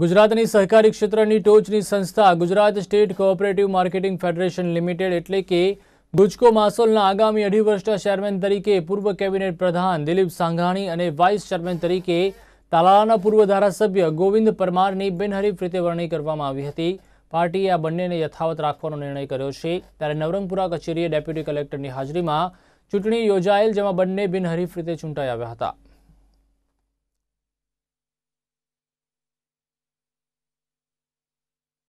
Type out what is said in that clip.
ગુજરાતની સહકારી ક્ષેત્રની ટોચની સંસ્થા Gujarat state cooperative marketing federation limited એટલે કે ગુજકો માસોલના આગામી અઢી વર્ષના ચેરમેન તરીકે પૂર્વ કેબિનેટ પ્રધાન દિલીપ સાંઘાણી અને વાઇસ ચેરમેન તરીકે તાલાલાના પૂર્વ ધારાસભ્ય ગોવિંદ પરમારની બિનહરીફ રીતે વરણી કરવામાં આવી હતી પાર્ટીએ આ બંનેને યથાવત રાખવાનો નિર્ણય કર્યો છે ત્યારે નવરંગપુરા કચેરીએ ડેપ્યુટી કલેક્ટરની હાજરીમાં ચૂંટણી યોજાયેલ જેમાં બંને બિનહરીફ રીતે ચૂંટાઈ આવ્યા હતા